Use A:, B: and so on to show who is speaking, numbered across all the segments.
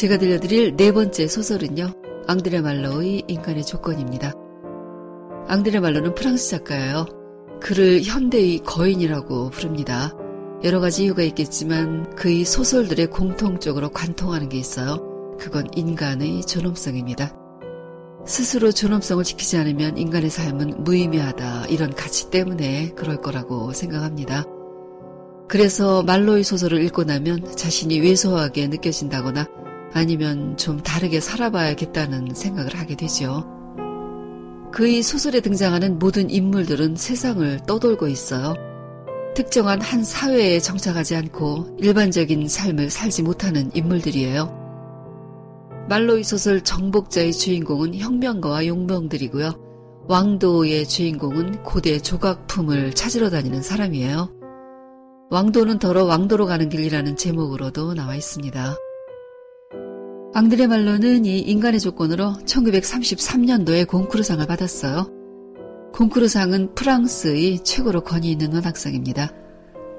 A: 제가 들려드릴 네 번째 소설은요. 앙드레 말로의 인간의 조건입니다. 앙드레 말로는 프랑스 작가예요. 그를 현대의 거인이라고 부릅니다. 여러 가지 이유가 있겠지만 그의 소설들의 공통적으로 관통하는 게 있어요. 그건 인간의 존엄성입니다. 스스로 존엄성을 지키지 않으면 인간의 삶은 무의미하다 이런 가치 때문에 그럴 거라고 생각합니다. 그래서 말로의 소설을 읽고 나면 자신이 왜소하게 느껴진다거나 아니면 좀 다르게 살아봐야겠다는 생각을 하게 되지요. 그의 소설에 등장하는 모든 인물들은 세상을 떠돌고 있어요. 특정한 한 사회에 정착하지 않고 일반적인 삶을 살지 못하는 인물들이에요. 말로 이 소설 정복자의 주인공은 혁명가와 용병들이고요. 왕도의 주인공은 고대 조각품을 찾으러 다니는 사람이에요. 왕도는 더러 왕도로 가는 길이라는 제목으로도 나와 있습니다. 앙드레 말로는이 인간의 조건으로 1933년도에 공크루상을 받았어요. 공크루상은 프랑스의 최고로 권위 있는 문학상입니다.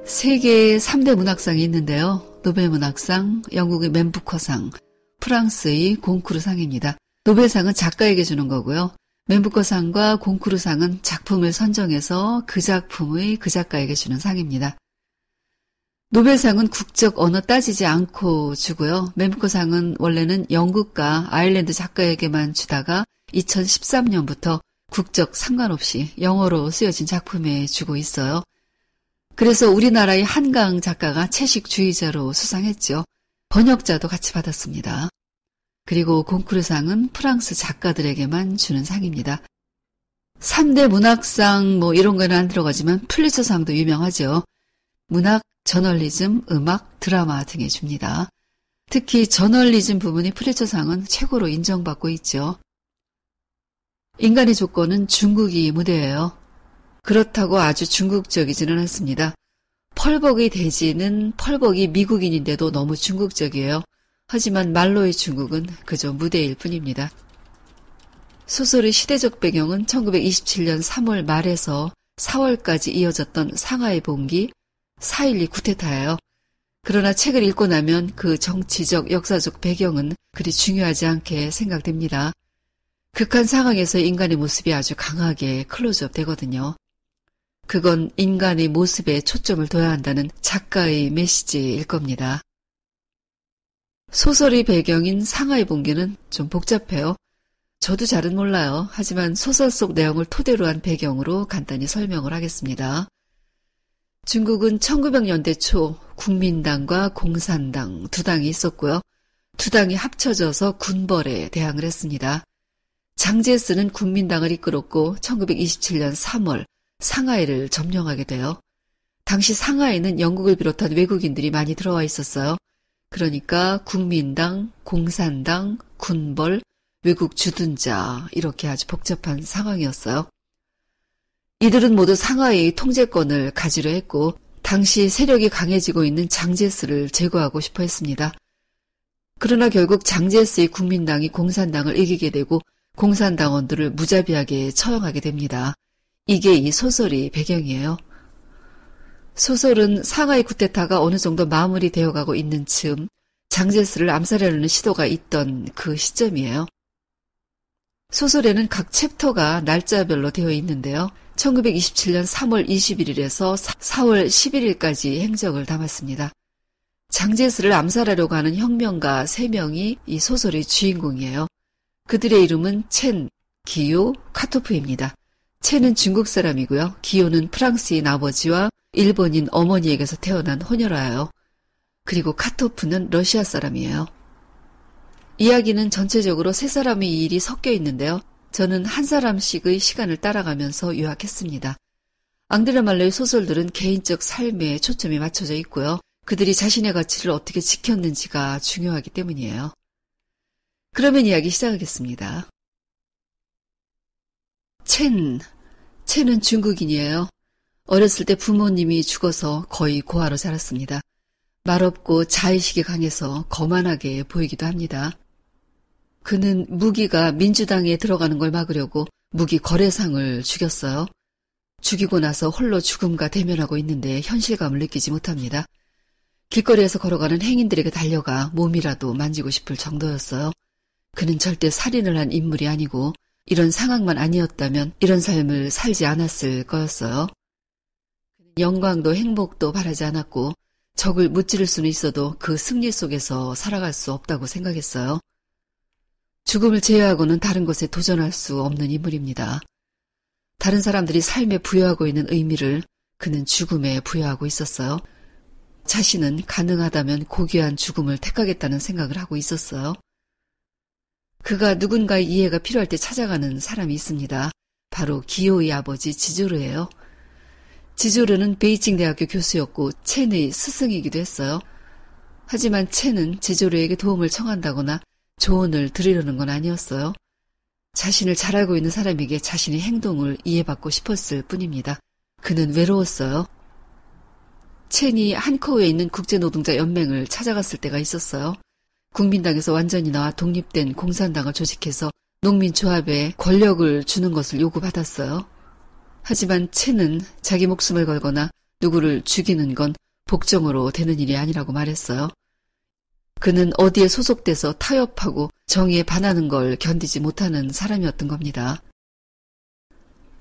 A: 세계의 3대 문학상이 있는데요. 노벨 문학상, 영국의 맨부커상, 프랑스의 공크루상입니다 노벨상은 작가에게 주는 거고요. 맨부커상과 공크루상은 작품을 선정해서 그 작품의 그 작가에게 주는 상입니다. 노벨상은 국적 언어 따지지 않고 주고요. 멤코상은 원래는 영국과 아일랜드 작가에게만 주다가 2013년부터 국적 상관없이 영어로 쓰여진 작품에 주고 있어요. 그래서 우리나라의 한강 작가가 채식주의자로 수상했죠. 번역자도 같이 받았습니다. 그리고 공쿠르상은 프랑스 작가들에게만 주는 상입니다. 3대 문학상 뭐 이런 거는 안 들어가지만 플리처상도 유명하죠. 문학, 저널리즘, 음악, 드라마 등에 줍니다. 특히 저널리즘 부분이프레처상은 최고로 인정받고 있죠. 인간의 조건은 중국이 무대예요. 그렇다고 아주 중국적이지는 않습니다. 펄벅의 대지는 펄벅이 미국인인데도 너무 중국적이에요. 하지만 말로의 중국은 그저 무대일 뿐입니다. 소설의 시대적 배경은 1927년 3월 말에서 4월까지 이어졌던 상하이 봉기, 4.12 구테타예요. 그러나 책을 읽고 나면 그 정치적, 역사적 배경은 그리 중요하지 않게 생각됩니다. 극한 상황에서 인간의 모습이 아주 강하게 클로즈업 되거든요. 그건 인간의 모습에 초점을 둬야 한다는 작가의 메시지일 겁니다. 소설의 배경인 상하이 봉기는 좀 복잡해요. 저도 잘은 몰라요. 하지만 소설 속 내용을 토대로 한 배경으로 간단히 설명을 하겠습니다. 중국은 1900년대 초 국민당과 공산당 두 당이 있었고요. 두 당이 합쳐져서 군벌에 대항을 했습니다. 장제스는 국민당을 이끌었고 1927년 3월 상하이를 점령하게 돼요. 당시 상하이는 영국을 비롯한 외국인들이 많이 들어와 있었어요. 그러니까 국민당, 공산당, 군벌, 외국 주둔자 이렇게 아주 복잡한 상황이었어요. 이들은 모두 상하이 통제권을 가지려 했고 당시 세력이 강해지고 있는 장제스를 제거하고 싶어 했습니다. 그러나 결국 장제스의 국민당이 공산당을 이기게 되고 공산당원들을 무자비하게 처형하게 됩니다. 이게 이 소설이 배경이에요. 소설은 상하이 쿠데타가 어느 정도 마무리되어 가고 있는 즈음 장제스를 암살하려는 시도가 있던 그 시점이에요. 소설에는 각 챕터가 날짜별로 되어 있는데요. 1927년 3월 21일에서 4월 11일까지 행적을 담았습니다. 장제스를 암살하려고 하는 혁명가 3명이 이 소설의 주인공이에요. 그들의 이름은 첸, 기요, 카토프입니다. 첸은 중국 사람이고요. 기요는 프랑스인 아버지와 일본인 어머니에게서 태어난 혼혈아예요. 그리고 카토프는 러시아 사람이에요. 이야기는 전체적으로 세 사람의 일이 섞여 있는데요. 저는 한 사람씩의 시간을 따라가면서 요약했습니다. 앙드레 말레의 소설들은 개인적 삶에 초점이 맞춰져 있고요. 그들이 자신의 가치를 어떻게 지켰는지가 중요하기 때문이에요. 그러면 이야기 시작하겠습니다. 첸. 첸은 중국인이에요. 어렸을 때 부모님이 죽어서 거의 고아로 자랐습니다. 말없고 자의식이 강해서 거만하게 보이기도 합니다. 그는 무기가 민주당에 들어가는 걸 막으려고 무기 거래상을 죽였어요. 죽이고 나서 홀로 죽음과 대면하고 있는데 현실감을 느끼지 못합니다. 길거리에서 걸어가는 행인들에게 달려가 몸이라도 만지고 싶을 정도였어요. 그는 절대 살인을 한 인물이 아니고 이런 상황만 아니었다면 이런 삶을 살지 않았을 거였어요. 영광도 행복도 바라지 않았고 적을 무찌를 수는 있어도 그 승리 속에서 살아갈 수 없다고 생각했어요. 죽음을 제외하고는 다른 것에 도전할 수 없는 인물입니다. 다른 사람들이 삶에 부여하고 있는 의미를 그는 죽음에 부여하고 있었어요. 자신은 가능하다면 고귀한 죽음을 택하겠다는 생각을 하고 있었어요. 그가 누군가의 이해가 필요할 때 찾아가는 사람이 있습니다. 바로 기호의 아버지 지조르예요. 지조르는 베이징 대학교 교수였고 첸의 스승이기도 했어요. 하지만 첸은 지조르에게 도움을 청한다거나 조언을 드리려는 건 아니었어요. 자신을 잘 알고 있는 사람에게 자신의 행동을 이해받고 싶었을 뿐입니다. 그는 외로웠어요. 첸이 한커우에 있는 국제노동자연맹을 찾아갔을 때가 있었어요. 국민당에서 완전히 나와 독립된 공산당을 조직해서 농민조합에 권력을 주는 것을 요구받았어요. 하지만 첸은 자기 목숨을 걸거나 누구를 죽이는 건 복종으로 되는 일이 아니라고 말했어요. 그는 어디에 소속돼서 타협하고 정의에 반하는 걸 견디지 못하는 사람이었던 겁니다.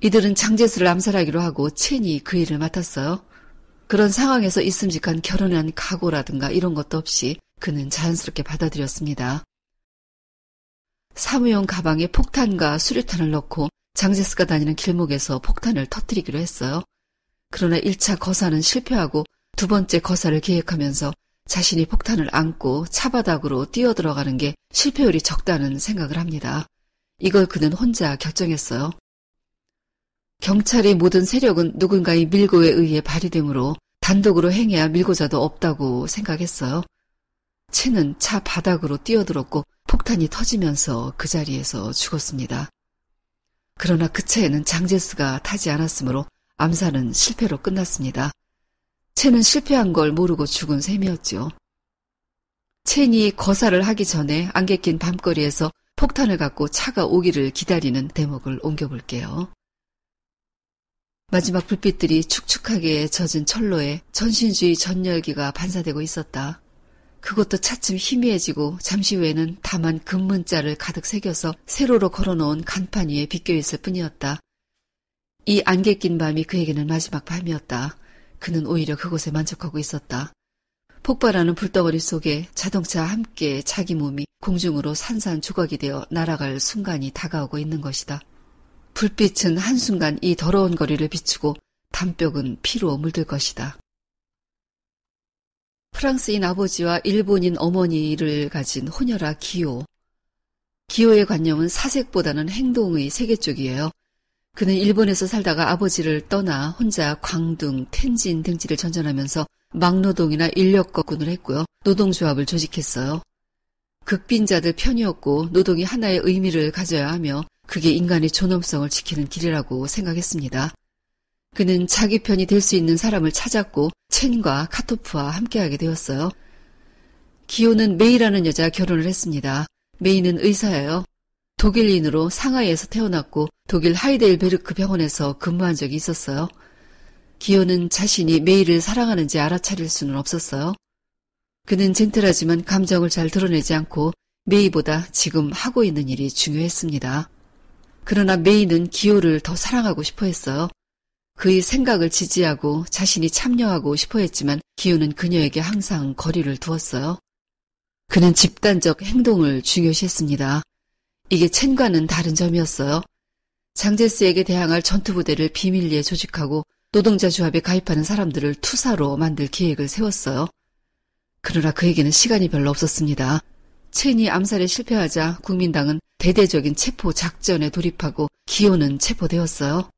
A: 이들은 장제스를 암살하기로 하고 첸이 그 일을 맡았어요. 그런 상황에서 있음직한 결혼한 각오라든가 이런 것도 없이 그는 자연스럽게 받아들였습니다. 사무용 가방에 폭탄과 수류탄을 넣고 장제스가 다니는 길목에서 폭탄을 터뜨리기로 했어요. 그러나 1차 거사는 실패하고 두 번째 거사를 계획하면서 자신이 폭탄을 안고 차 바닥으로 뛰어들어가는 게 실패율이 적다는 생각을 합니다. 이걸 그는 혼자 결정했어요. 경찰의 모든 세력은 누군가의 밀고에 의해 발휘되므로 단독으로 행해야 밀고자도 없다고 생각했어요. 채는 차 바닥으로 뛰어들었고 폭탄이 터지면서 그 자리에서 죽었습니다. 그러나 그 차에는 장제스가 타지 않았으므로 암살은 실패로 끝났습니다. 채는 실패한 걸 모르고 죽은 셈이었지요. 첸이 거사를 하기 전에 안개 낀 밤거리에서 폭탄을 갖고 차가 오기를 기다리는 대목을 옮겨볼게요. 마지막 불빛들이 축축하게 젖은 철로에 전신주의 전열기가 반사되고 있었다. 그것도 차츰 희미해지고 잠시 후에는 다만 금문자를 가득 새겨서 세로로 걸어놓은 간판 위에 비껴있을 뿐이었다. 이 안개 낀 밤이 그에게는 마지막 밤이었다. 그는 오히려 그곳에 만족하고 있었다. 폭발하는 불덩어리 속에 자동차와 함께 자기 몸이 공중으로 산산조각이 되어 날아갈 순간이 다가오고 있는 것이다. 불빛은 한순간 이 더러운 거리를 비추고 담벽은 피로 물들 것이다. 프랑스인 아버지와 일본인 어머니를 가진 혼혈아 기호. 기호의 관념은 사색보다는 행동의 세계 쪽이에요. 그는 일본에서 살다가 아버지를 떠나 혼자 광둥, 텐진 등지를 전전하면서 막노동이나 인력거꾼을 했고요. 노동조합을 조직했어요. 극빈자들 편이었고 노동이 하나의 의미를 가져야 하며 그게 인간의 존엄성을 지키는 길이라고 생각했습니다. 그는 자기 편이 될 수 있는 사람을 찾았고 첸과 카토프와 함께하게 되었어요. 기호는 메이라는 여자 와 결혼을 했습니다. 메이는 의사예요. 독일인으로 상하이에서 태어났고 독일 하이델베르크 병원에서 근무한 적이 있었어요. 기호는 자신이 메이를 사랑하는지 알아차릴 수는 없었어요. 그는 젠틀하지만 감정을 잘 드러내지 않고 메이보다 지금 하고 있는 일이 중요했습니다. 그러나 메이는 기호를 더 사랑하고 싶어 했어요. 그의 생각을 지지하고 자신이 참여하고 싶어 했지만 기호는 그녀에게 항상 거리를 두었어요. 그는 집단적 행동을 중요시했습니다. 이게 첸과는 다른 점이었어요. 장제스에게 대항할 전투부대를 비밀리에 조직하고 노동자 조합에 가입하는 사람들을 투사로 만들 계획을 세웠어요. 그러나 그에게는 시간이 별로 없었습니다. 체인이 암살에 실패하자 국민당은 대대적인 체포 작전에 돌입하고 기호는 체포되었어요.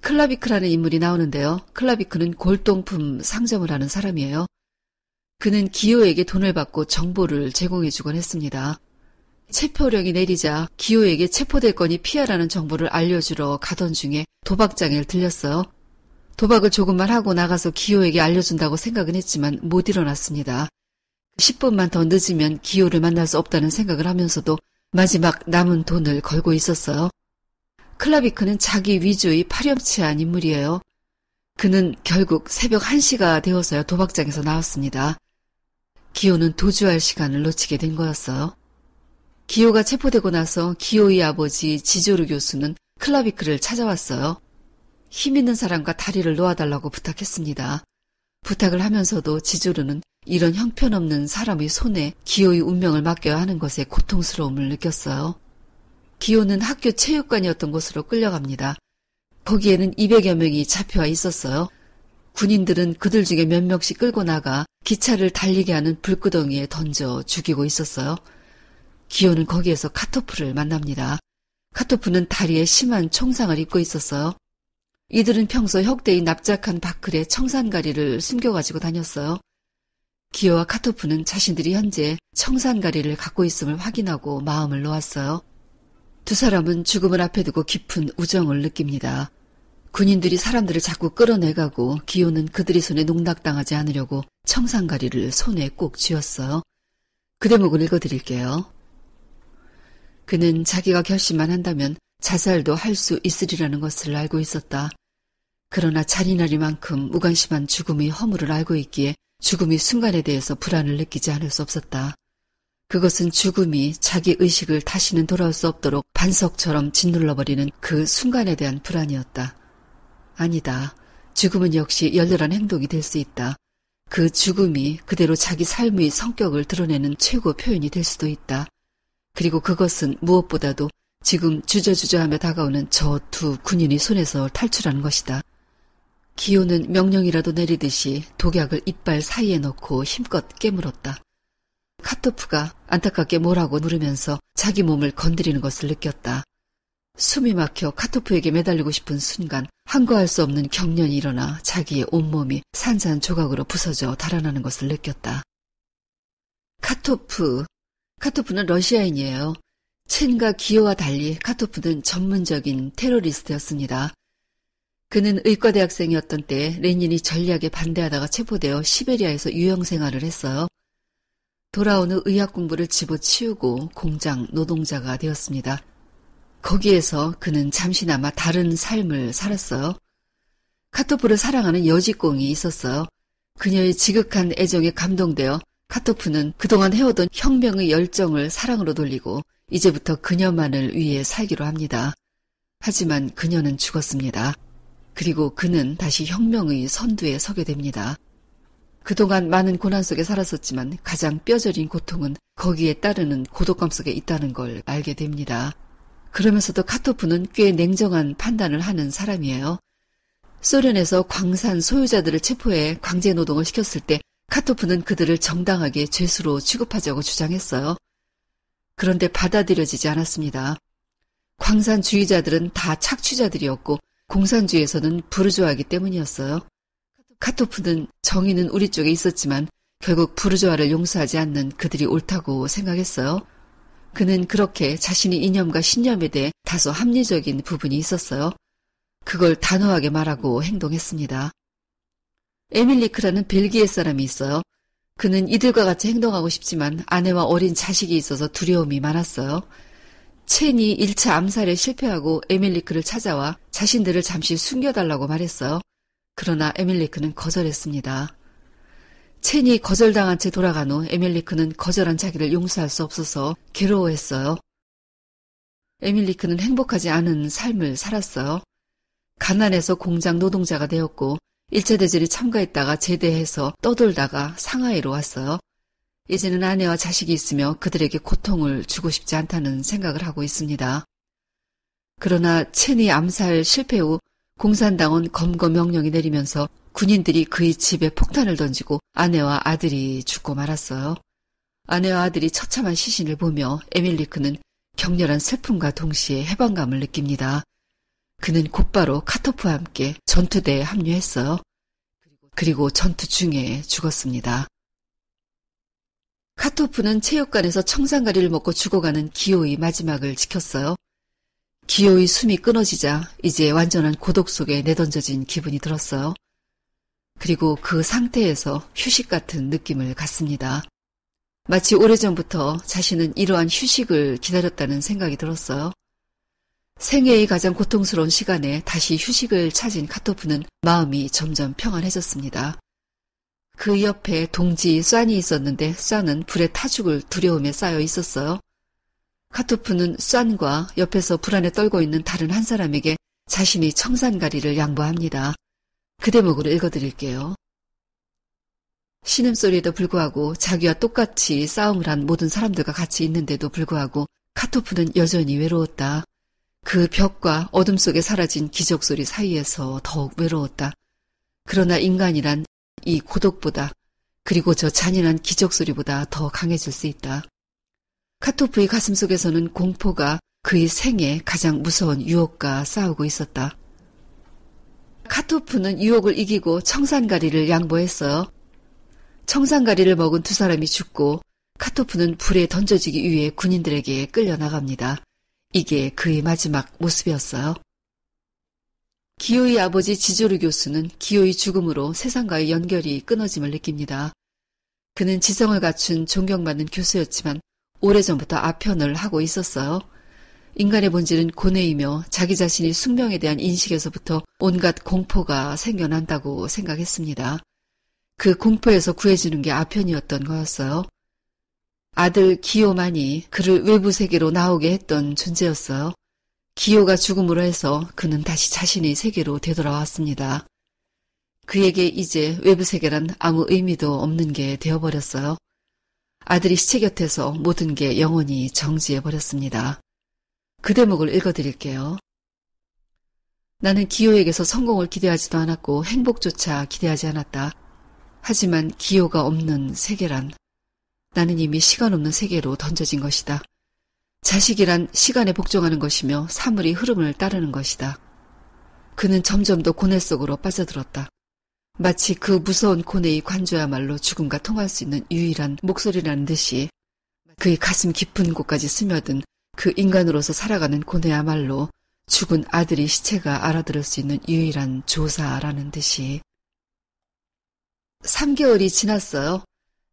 A: 클라비크라는 인물이 나오는데요. 클라비크는 골동품 상점을 하는 사람이에요. 그는 기호에게 돈을 받고 정보를 제공해주곤 했습니다. 체포령이 내리자 기호에게 체포될 거니 피하라는 정보를 알려주러 가던 중에 도박장애 들렸어요. 도박을 조금만 하고 나가서 기호에게 알려준다고 생각은 했지만 못 일어났습니다. 10분만 더 늦으면 기호를 만날 수 없다는 생각을 하면서도 마지막 남은 돈을 걸고 있었어요. 클라비크는 자기 위주의 파렴치한 인물이에요. 그는 결국 새벽 1시가 되어서야 도박장에서 나왔습니다. 기호는 도주할 시간을 놓치게 된 거였어요. 기호가 체포되고 나서 기호의 아버지 지조르 교수는 클라비크를 찾아왔어요. 힘 있는 사람과 다리를 놓아달라고 부탁했습니다. 부탁을 하면서도 지조르는 이런 형편없는 사람의 손에 기호의 운명을 맡겨야 하는 것에 고통스러움을 느꼈어요. 기호는 학교 체육관이었던 곳으로 끌려갑니다. 거기에는 200여 명이 잡혀와 있었어요. 군인들은 그들 중에 몇 명씩 끌고 나가 기차를 달리게 하는 불구덩이에 던져 죽이고 있었어요. 기호는 거기에서 카토프를 만납니다. 카토프는 다리에 심한 총상을 입고 있었어요. 이들은 평소 혁대의 납작한 바클에 청산가리를 숨겨가지고 다녔어요. 기어와 카토프는 자신들이 현재 청산가리를 갖고 있음을 확인하고 마음을 놓았어요. 두 사람은 죽음을 앞에 두고 깊은 우정을 느낍니다. 군인들이 사람들을 자꾸 끌어내가고 기호는 그들이 손에 농락당하지 않으려고 청산가리를 손에 꼭 쥐었어요. 그 대목을 읽어드릴게요. 그는 자기가 결심만 한다면 자살도 할 수 있으리라는 것을 알고 있었다. 그러나 잔인하리만큼 무관심한 죽음의 허물을 알고 있기에 죽음의 순간에 대해서 불안을 느끼지 않을 수 없었다. 그것은 죽음이 자기 의식을 다시는 돌아올 수 없도록 반석처럼 짓눌러버리는 그 순간에 대한 불안이었다. 아니다. 죽음은 역시 열렬한 행동이 될 수 있다. 그 죽음이 그대로 자기 삶의 성격을 드러내는 최고 표현이 될 수도 있다. 그리고 그것은 무엇보다도 지금 주저주저하며 다가오는 저 두 군인이 손에서 탈출하는 것이다. 기호는 명령이라도 내리듯이 독약을 이빨 사이에 넣고 힘껏 깨물었다. 카토프가 안타깝게 뭐라고 누르면서 자기 몸을 건드리는 것을 느꼈다. 숨이 막혀 카토프에게 매달리고 싶은 순간 항거할 수 없는 경련이 일어나 자기의 온몸이 산산조각으로 부서져 달아나는 것을 느꼈다. 카토프 카토프는 러시아인이에요. 첸과 기호와 달리 카토프는 전문적인 테러리스트였습니다. 그는 의과대학생이었던 때 레닌이 전략에 반대하다가 체포되어 시베리아에서 유형생활을 했어요. 돌아온 후 의학 공부를 집어치우고 공장 노동자가 되었습니다. 거기에서 그는 잠시나마 다른 삶을 살았어요. 카토프를 사랑하는 여직공이 있었어요. 그녀의 지극한 애정에 감동되어 카토프는 그동안 해오던 혁명의 열정을 사랑으로 돌리고 이제부터 그녀만을 위해 살기로 합니다. 하지만 그녀는 죽었습니다. 그리고 그는 다시 혁명의 선두에 서게 됩니다. 그동안 많은 고난 속에 살았었지만 가장 뼈저린 고통은 거기에 따르는 고독감 속에 있다는 걸 알게 됩니다. 그러면서도 카토프는 꽤 냉정한 판단을 하는 사람이에요. 소련에서 광산 소유자들을 체포해 광제 노동을 시켰을 때 카토프는 그들을 정당하게 죄수로 취급하자고 주장했어요. 그런데 받아들여지지 않았습니다. 광산주의자들은 다 착취자들이었고 공산주의에서는 부르주아이기 때문이었어요. 카토프는 정의는 우리 쪽에 있었지만 결국 부르주아를 용서하지 않는 그들이 옳다고 생각했어요. 그는 그렇게 자신의 이념과 신념에 대해 다소 합리적인 부분이 있었어요. 그걸 단호하게 말하고 행동했습니다. 에밀리크라는 벨기에 사람이 있어요. 그는 이들과 같이 행동하고 싶지만 아내와 어린 자식이 있어서 두려움이 많았어요. 첸이 1차 암살에 실패하고 에밀리크를 찾아와 자신들을 잠시 숨겨달라고 말했어요. 그러나 에밀리크는 거절했습니다. 첸이 거절당한 채 돌아간 후 에밀리크는 거절한 자기를 용서할 수 없어서 괴로워했어요. 에밀리크는 행복하지 않은 삶을 살았어요. 가난해서 공장 노동자가 되었고 1차 대전에 참가했다가 제대해서 떠돌다가 상하이로 왔어요. 이제는 아내와 자식이 있으며 그들에게 고통을 주고 싶지 않다는 생각을 하고 있습니다. 그러나 첸이 암살 실패 후 공산당은 검거 명령이 내리면서 군인들이 그의 집에 폭탄을 던지고 아내와 아들이 죽고 말았어요. 아내와 아들이 처참한 시신을 보며 에밀리크는 격렬한 슬픔과 동시에 해방감을 느낍니다. 그는 곧바로 카토프와 함께 전투대에 합류했어요. 그리고 전투 중에 죽었습니다. 카토프는 체육관에서 청산가리를 먹고 죽어가는 기호의 마지막을 지켰어요. 기호의 숨이 끊어지자 이제 완전한 고독 속에 내던져진 기분이 들었어요. 그리고 그 상태에서 휴식 같은 느낌을 갖습니다. 마치 오래전부터 자신은 이러한 휴식을 기다렸다는 생각이 들었어요. 생애의 가장 고통스러운 시간에 다시 휴식을 찾은 카토프는 마음이 점점 평안해졌습니다. 그 옆에 동지 쏨이 있었는데 쏨은 불에 타 죽을 두려움에 쌓여 있었어요. 카토프는 쏨과 옆에서 불안에 떨고 있는 다른 한 사람에게 자신이 청산가리를 양보합니다. 그 대목으로 읽어드릴게요. 신음소리에도 불구하고 자기와 똑같이 싸움을 한 모든 사람들과 같이 있는데도 불구하고 카토프는 여전히 외로웠다. 그 벽과 어둠 속에 사라진 기적소리 사이에서 더욱 외로웠다. 그러나 인간이란 이 고독보다 그리고 저 잔인한 기적소리보다 더 강해질 수 있다. 카토프의 가슴 속에서는 공포가 그의 생애 가장 무서운 유혹과 싸우고 있었다. 카토프는 유혹을 이기고 청산가리를 양보했어요. 청산가리를 먹은 두 사람이 죽고 카토프는 불에 던져지기 위해 군인들에게 끌려나갑니다. 이게 그의 마지막 모습이었어요. 기호의 아버지 지조르 교수는 기호의 죽음으로 세상과의 연결이 끊어짐을 느낍니다. 그는 지성을 갖춘 존경받는 교수였지만 오래전부터 아편을 하고 있었어요. 인간의 본질은 고뇌이며 자기 자신이 숙명에 대한 인식에서부터 온갖 공포가 생겨난다고 생각했습니다. 그 공포에서 구해지는 게 아편이었던 거였어요. 아들 기요만이 그를 외부 세계로 나오게 했던 존재였어요. 기요가 죽음으로 해서 그는 다시 자신의 세계로 되돌아왔습니다. 그에게 이제 외부 세계란 아무 의미도 없는 게 되어버렸어요. 아들이 시체 곁에서 모든 게 영원히 정지해버렸습니다. 그 대목을 읽어드릴게요. 나는 기호에게서 성공을 기대하지도 않았고 행복조차 기대하지 않았다. 하지만 기호가 없는 세계란 나는 이미 시간 없는 세계로 던져진 것이다. 자식이란 시간에 복종하는 것이며 사물이 흐름을 따르는 것이다. 그는 점점 더 고뇌 속으로 빠져들었다. 마치 그 무서운 고뇌의 관조야말로 죽음과 통할 수 있는 유일한 목소리라는 듯이 그의 가슴 깊은 곳까지 스며든 그 인간으로서 살아가는 고뇌야말로 죽은 아들의 시체가 알아들을 수 있는 유일한 조사라는 듯이. 3개월이 지났어요.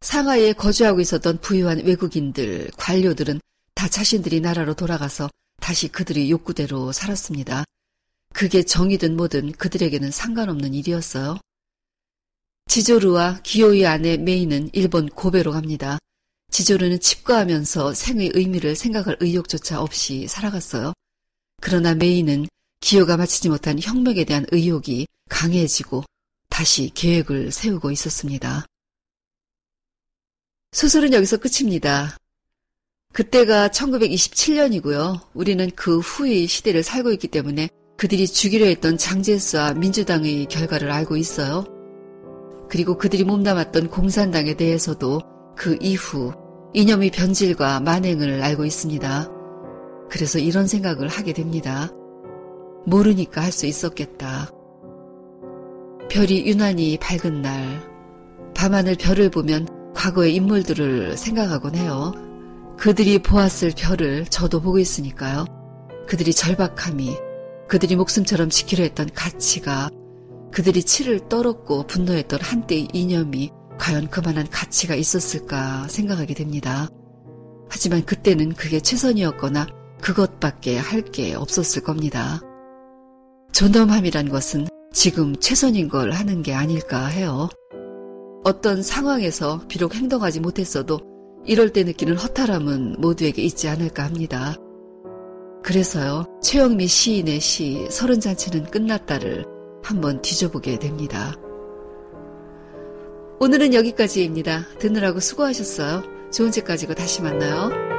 A: 상하이에 거주하고 있었던 부유한 외국인들, 관료들은 다 자신들이 나라로 돌아가서 다시 그들의 욕구대로 살았습니다. 그게 정이든 뭐든 그들에게는 상관없는 일이었어요. 지조르와 기요의 아내 메이는 일본 고베로 갑니다. 지조르는 칩과하면서 생의 의미를 생각할 의욕조차 없이 살아갔어요. 그러나 메이는 기요가 마치지 못한 혁명에 대한 의욕이 강해지고 다시 계획을 세우고 있었습니다. 소설은 여기서 끝입니다. 그때가 1927년이고요. 우리는 그 후의 시대를 살고 있기 때문에 그들이 죽이려 했던 장제스와 민주당의 결과를 알고 있어요. 그리고 그들이 몸담았던 공산당에 대해서도 그 이후 이념의 변질과 만행을 알고 있습니다. 그래서 이런 생각을 하게 됩니다. 모르니까 할 수 있었겠다. 별이 유난히 밝은 날, 밤하늘 별을 보면 과거의 인물들을 생각하곤 해요. 그들이 보았을 별을 저도 보고 있으니까요. 그들이 절박함이, 그들이 목숨처럼 지키려 했던 가치가, 그들이 치를 떨었고 분노했던 한때의 이념이 과연 그만한 가치가 있었을까 생각하게 됩니다. 하지만 그때는 그게 최선이었거나 그것밖에 할 게 없었을 겁니다. 존엄함이란 것은 지금 최선인 걸 하는 게 아닐까 해요. 어떤 상황에서 비록 행동하지 못했어도 이럴 때 느끼는 허탈함은 모두에게 있지 않을까 합니다. 그래서요, 최영미 시인의 시 서른 잔치는 끝났다를 한번 뒤져보게 됩니다. 오늘은 여기까지입니다. 듣느라고 수고하셨어요. 좋은 책 가지고 다시 만나요.